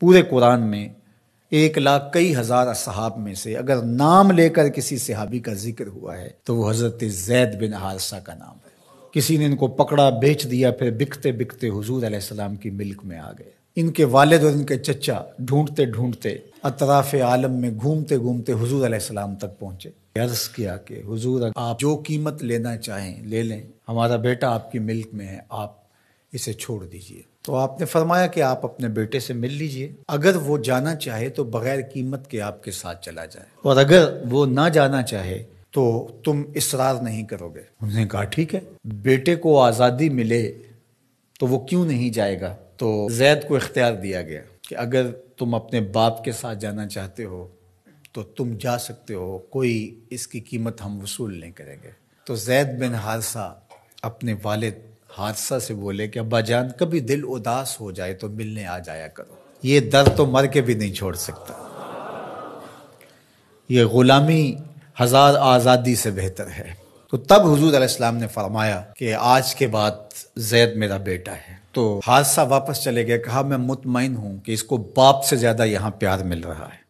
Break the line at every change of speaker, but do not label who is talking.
पूरे कुरान में एक लाख कई हजार असहाब में से अगर नाम लेकर किसी सहाबी का जिक्र हुआ है तो वो हजरत जैद बिन हादसा का नाम है किसी ने इनको पकड़ा बेच दिया फिर बिकते बिकते हजूर आसमाम की मिल्क में आ गए इनके वालद और इनके चचा ढूंढते ढूंढते अतराफ आलम में घूमते घूमते हजूर आसमाम तक पहुंचे अर्ज किया कि हजूर आप जो कीमत लेना चाहें ले लें हमारा बेटा आपकी मिल्क में है आप इसे छोड़ दीजिए तो आपने फरमाया कि आप अपने बेटे से मिल लीजिए अगर वो जाना चाहे तो बगैर कीमत के आपके साथ चला जाए और अगर वो ना जाना चाहे तो तुम इसरार नहीं करोगे उन्होंने कहा ठीक है बेटे को आज़ादी मिले तो वो क्यों नहीं जाएगा तो जैद को इख्तियार दिया गया कि अगर तुम अपने बाप के साथ जाना चाहते हो तो तुम जा सकते हो कोई इसकी कीमत हम वसूल नहीं करेंगे तो जैद बिन हादसा अपने वालिद हादसा से बोले कि अब्बा जान कभी दिल उदास हो जाए तो मिलने आ जाया करो ये दर तो मर के भी नहीं छोड़ सकता ये ग़ुलामी हज़ार आज़ादी से बेहतर है तो तब हजूर अलैहिस्सलाम ने फरमाया कि आज के बाद जैद मेरा बेटा है तो हादसा वापस चले गए कहा मैं मुतमिन हूँ कि इसको बाप से ज़्यादा यहाँ प्यार मिल रहा है